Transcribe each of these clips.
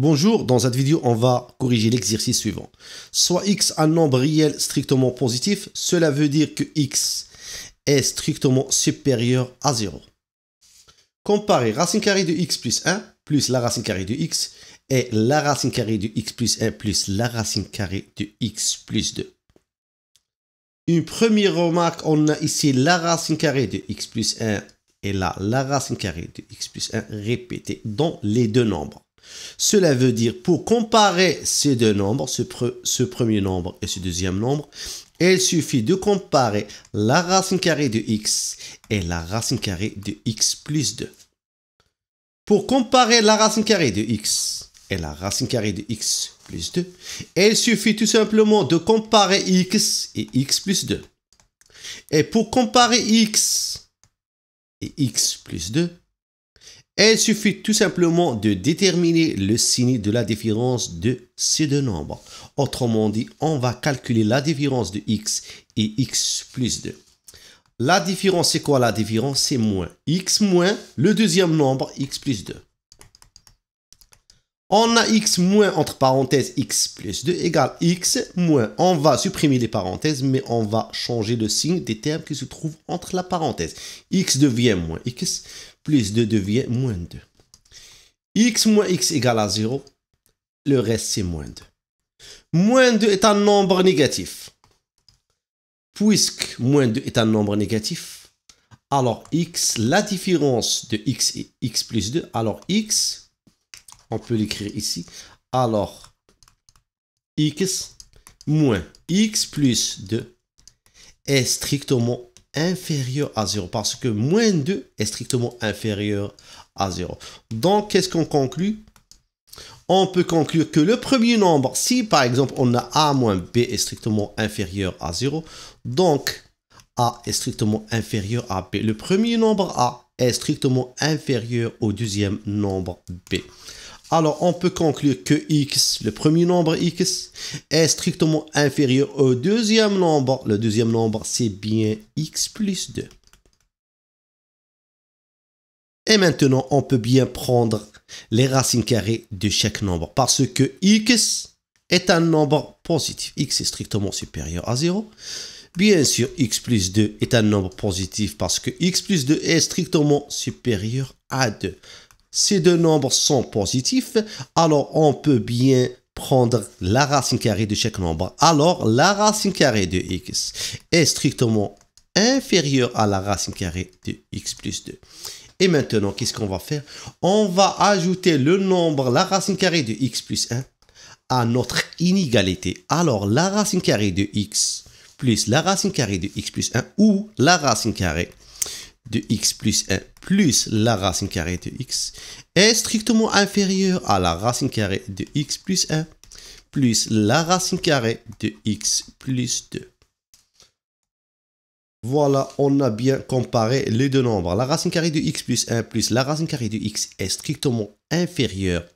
Bonjour, dans cette vidéo, on va corriger l'exercice suivant. Soit x un nombre réel strictement positif, cela veut dire que x est strictement supérieur à 0. Comparer racine carrée de x plus 1 plus la racine carrée de x et la racine carrée de x plus 1 plus la racine carrée de x plus 2. Une première remarque, on a ici la racine carrée de x plus 1 et là la racine carrée de x plus 1 répétée dans les deux nombres. Cela veut dire, pour comparer ces deux nombres, ce, premier nombre et ce deuxième nombre, il suffit de comparer la racine carrée de x et la racine carrée de x plus 2. Pour comparer la racine carrée de x et la racine carrée de x plus 2, il suffit tout simplement de comparer x et x plus 2. Et pour comparer x et x plus 2, il suffit tout simplement de déterminer le signe de la différence de ces deux nombres. Autrement dit, on va calculer la différence de x et x plus 2. La différence, c'est quoi la différence C'est moins x moins le deuxième nombre, x plus 2. On a x moins entre parenthèses x plus 2 égale x moins. On va supprimer les parenthèses, mais on va changer le signe des termes qui se trouvent entre la parenthèse. x devient moins x, plus 2 devient moins 2. x moins x égale à 0, le reste c'est moins 2. Moins 2 est un nombre négatif. Puisque moins 2 est un nombre négatif, alors x, la différence de x et x plus 2, alors x on peut l'écrire ici. Alors, x moins x plus 2 est strictement inférieur à 0 parce que moins 2 est strictement inférieur à 0. Donc, qu'est-ce qu'on conclut On peut conclure que le premier nombre, si par exemple on a a moins b est strictement inférieur à 0, donc a est strictement inférieur à b. Le premier nombre a est strictement inférieur au deuxième nombre b. Alors on peut conclure que x, le premier nombre x, est strictement inférieur au deuxième nombre. Le deuxième nombre, c'est bien x plus 2. Et maintenant, on peut bien prendre les racines carrées de chaque nombre parce que x est un nombre positif. x est strictement supérieur à 0. Bien sûr, x plus 2 est un nombre positif parce que x plus 2 est strictement supérieur à 2. Ces deux nombres sont positifs, alors on peut bien prendre la racine carrée de chaque nombre. Alors, la racine carrée de x est strictement inférieure à la racine carrée de x plus 2. Et maintenant, qu'est-ce qu'on va faire On va ajouter le nombre, la racine carrée de x plus 1 à notre inégalité. Alors, la racine carrée de x plus la racine carrée de x plus 1 ou la racine carrée de x plus 1 plus la racine carrée de x est strictement inférieure à la racine carrée de x plus 1 plus la racine carrée de x plus 2. Voilà, on a bien comparé les deux nombres. La racine carrée de x plus 1 plus la racine carrée de x est strictement inférieure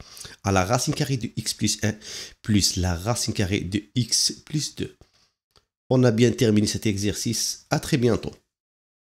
à la racine carrée de x plus 1 plus la racine carrée de x plus 2. On a bien terminé cet exercice. À très bientôt.